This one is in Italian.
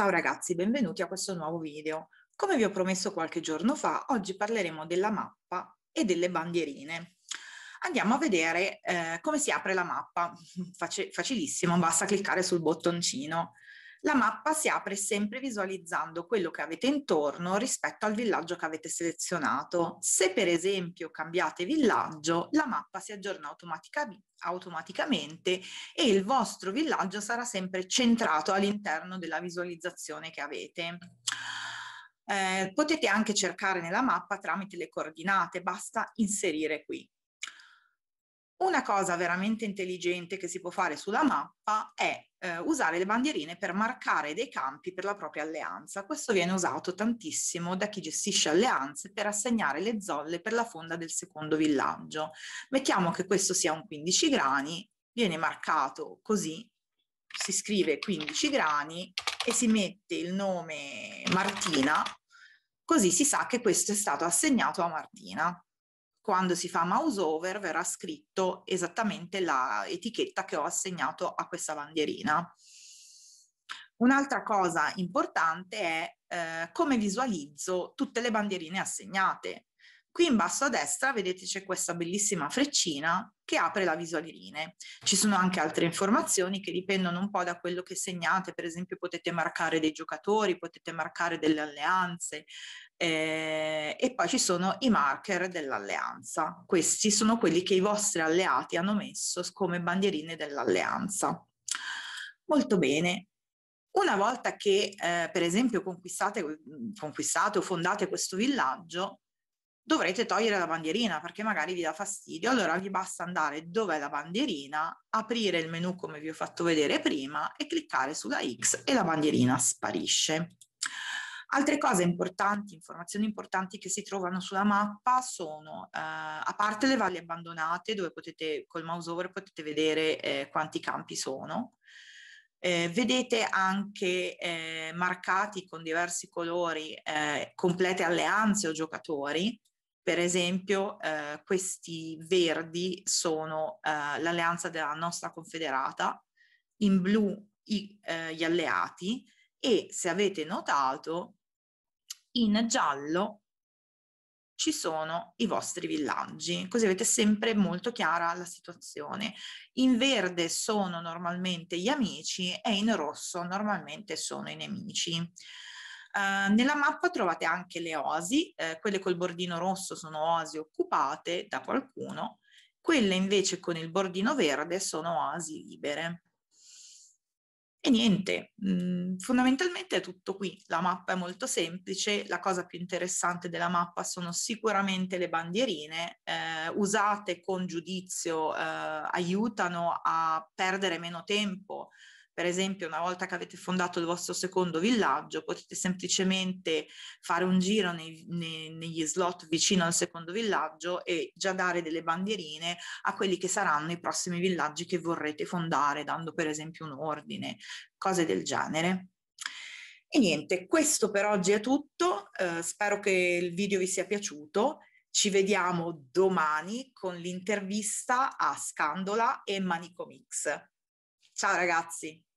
Ciao ragazzi, benvenuti a questo nuovo video. Come vi ho promesso qualche giorno fa, oggi parleremo della mappa e delle bandierine. Andiamo a vedere eh, come si apre la mappa. Facilissimo, basta cliccare sul bottoncino la mappa si apre sempre visualizzando quello che avete intorno rispetto al villaggio che avete selezionato. Se per esempio cambiate villaggio, la mappa si aggiorna automaticamente automaticamente e il vostro villaggio sarà sempre centrato all'interno della visualizzazione che avete. Eh, potete anche cercare nella mappa tramite le coordinate, basta inserire qui. Una cosa veramente intelligente che si può fare sulla mappa è eh, usare le bandierine per marcare dei campi per la propria alleanza. Questo viene usato tantissimo da chi gestisce alleanze per assegnare le zolle per la fonda del secondo villaggio. Mettiamo che questo sia un 15 grani, viene marcato così, si scrive 15 grani e si mette il nome Martina, così si sa che questo è stato assegnato a Martina quando si fa mouse over verrà scritto esattamente l'etichetta che ho assegnato a questa bandierina. Un'altra cosa importante è eh, come visualizzo tutte le bandierine assegnate. Qui in basso a destra vedete c'è questa bellissima freccina che apre la visualine. Ci sono anche altre informazioni che dipendono un po' da quello che segnate, per esempio potete marcare dei giocatori, potete marcare delle alleanze eh, e poi ci sono i marker dell'alleanza. Questi sono quelli che i vostri alleati hanno messo come bandierine dell'alleanza. Molto bene, una volta che, eh, per esempio, conquistate, conquistate o fondate questo villaggio, dovrete togliere la bandierina perché magari vi dà fastidio. Allora vi basta andare dove è la bandierina, aprire il menu come vi ho fatto vedere prima e cliccare sulla X e la bandierina sparisce. Altre cose importanti, informazioni importanti che si trovano sulla mappa sono, eh, a parte le valli abbandonate, dove potete, col mouse over potete vedere eh, quanti campi sono, eh, vedete anche eh, marcati con diversi colori eh, complete alleanze o giocatori per esempio, eh, questi verdi sono eh, l'alleanza della nostra confederata, in blu i, eh, gli alleati e se avete notato, in giallo ci sono i vostri villaggi, così avete sempre molto chiara la situazione. In verde sono normalmente gli amici e in rosso normalmente sono i nemici. Ehm, nella mappa trovate anche le oasi, eh, quelle col bordino rosso sono oasi occupate da qualcuno, quelle invece con il bordino verde sono oasi libere. E niente, mh, mm, fondamentalmente è tutto qui. La mappa è molto semplice, la cosa più interessante della mappa sono sicuramente le bandierine, eh, usate con giudizio eh, aiutano a perdere meno tempo per esempio, una volta che avete fondato il vostro secondo villaggio, potete semplicemente fare un giro nei, nei, negli slot vicino al secondo villaggio e già dare delle bandierine a quelli che saranno i prossimi villaggi che vorrete fondare, dando per esempio un ordine, cose del genere. E niente, questo per oggi è tutto, eh, spero che il video vi sia piaciuto. Ci vediamo domani con l'intervista a Scandola e Manicomix. Ciao ragazzi!